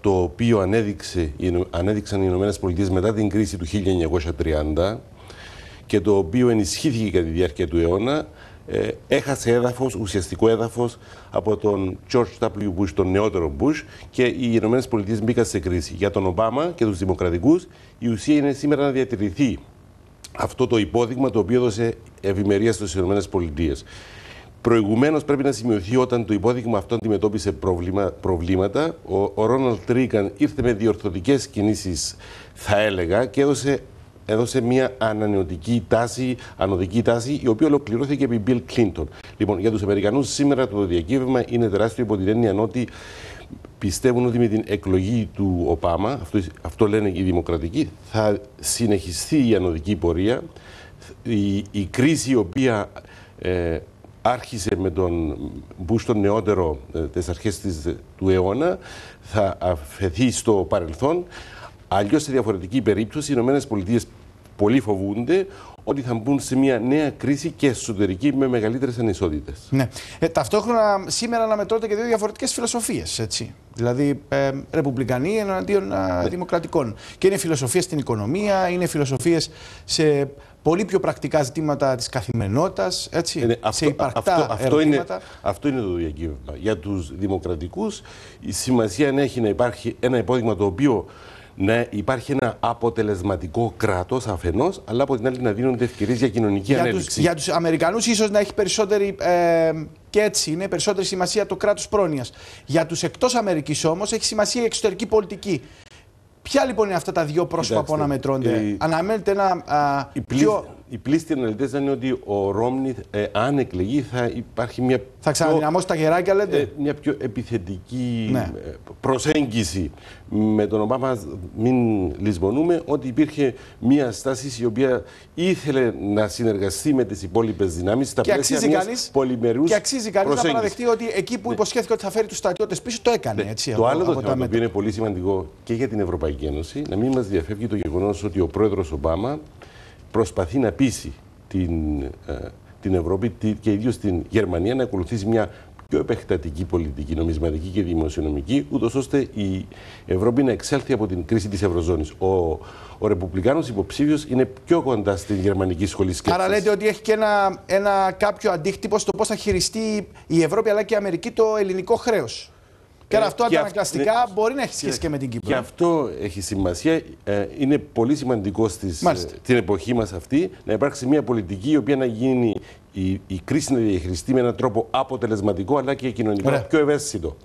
το οποίο ανέδειξε, ανέδειξαν οι ΗΠΑ μετά την κρίση του 1930 και το οποίο ενισχύθηκε κατά τη διάρκεια του αιώνα, ε, έχασε έδαφος, ουσιαστικό έδαφος από τον George W. Bush, τον νεότερο Bush και οι Ηνωμένες Πολιτείες μπήκαν σε κρίση. Για τον Ομπάμα και τους Δημοκρατικούς η ουσία είναι σήμερα να διατηρηθεί αυτό το υπόδειγμα το οποίο έδωσε ευημερία στις Ηνωμένες Πολιτείες. Προηγουμένως πρέπει να σημειωθεί όταν το υπόδειγμα αυτό αντιμετώπισε προβλήμα, προβλήματα. Ο, ο Ρόναλτ Ρίγκαν ήρθε με διορθωτικές κινήσεις, θα έλεγα, και έδωσε, έδωσε μια ανανεωτική τάση, ανωδική τάση, η οποία ολοκληρώθηκε επί Bill Clinton. Λοιπόν, για τους Αμερικανούς σήμερα το διακύβευμα είναι τεράστιο υπό την έννοια ότι πιστεύουν ότι με την εκλογή του Οπάμα, αυτό, αυτό λένε οι δημοκρατικοί, θα συνεχιστεί η ανωδική πορεία. Η, κρίση η οποία ε, άρχισε με τον Μπούστον νεότερο ε, τις αρχές της, ε, του αιώνα, θα αφαιθεί στο παρελθόν. Άλλιως σε διαφορετική περίπτωση οι ΗΠΑ πολλοί φοβούνται ότι θα μπουν σε μια νέα κρίση και εσωτερική με μεγαλύτερες ανισότητες. Ναι. Ε, ταυτόχρονα σήμερα αναμετρώνται και δύο διαφορετικές φιλοσοφίες. Δηλαδή, ε, ρεπουμπλικανοί εναντίον ναι. δημοκρατικών. Και είναι φιλοσοφίες στην οικονομία, είναι φιλοσοφίες σε πολύ πιο πρακτικά ζητήματα της καθημερινότητας. Ε, ναι, σε υπαρκτά αυτό, αυτό, ερωτήματα. είναι, αυτό είναι το διακύβευμα. Για τους δημοκρατικούς, η σημασία είναι έχει να υπάρχει ένα υπόδειγμα το οποίο ναι, υπάρχει ένα αποτελεσματικό κράτος αφενός, αλλά από την άλλη να δίνονται ευκαιρίες για κοινωνική για Τους, για τους Αμερικανούς, ίσως να έχει περισσότερη. Ε, και έτσι είναι περισσότερη σημασία το κράτος πρόνοιας. Για τους εκτός Αμερικής όμως έχει σημασία η εξωτερική πολιτική. Ποια λοιπόν είναι αυτά τα δύο πρόσωπα που αναμετρώνται, Η... Αναμένεται ένα. Α, πιο η πλήστη αναλυτές λένε ότι ο Ρόμνη, ε, αν εκλεγεί, θα υπάρχει μια. Θα ξαναδυναμώσει τα ε, μια πιο επιθετική ναι. ε, προσέγγιση. Με τον Ομπάμα, μην λησμονούμε ότι υπήρχε μια στάση η οποία ήθελε να συνεργαστεί με τις υπόλοιπες δυνάμεις στα πλαίσια τη πολυμερούς Και αξίζει κανείς να παραδεχτεί ότι εκεί που ναι. υποσχέθηκε ότι θα φέρει τους στρατιώτες πίσω, το έκανε. Ναι. Έτσι, το άλλο το θέμα το είναι πολύ σημαντικό και για την Ευρωπαϊκή Ένωση, να μην μας διαφεύγει το γεγονός ότι ο πρόεδρος Ομπάμα προσπαθεί να πείσει την, ε, την Ευρώπη και ιδίως την Γερμανία να ακολουθήσει μια πιο επεκτατική πολιτική, νομισματική και δημοσιονομική, ούτως ώστε η Ευρώπη να εξέλθει από την κρίση της Ευρωζώνης. Ο, ο Ρεπουμπλικάνος υποψήφιος είναι πιο κοντά στην γερμανική σχολή σκέψης. Άρα λέτε ότι έχει και ένα, ένα κάποιο αντίκτυπο στο πώς θα χειριστεί η Ευρώπη αλλά και η Αμερική το ελληνικό χρέος. Και ε, αυτό αντανακλαστικά ναι. μπορεί να έχει σχέση και, και με την Κύπρο. Και αυτό έχει σημασία. Ε, είναι πολύ σημαντικό στην ε, την εποχή μας αυτή να υπάρξει μια πολιτική η οποία να γίνει η, η κρίση να διαχειριστεί με έναν τρόπο αποτελεσματικό αλλά και κοινωνικά πιο ευαίσθητο.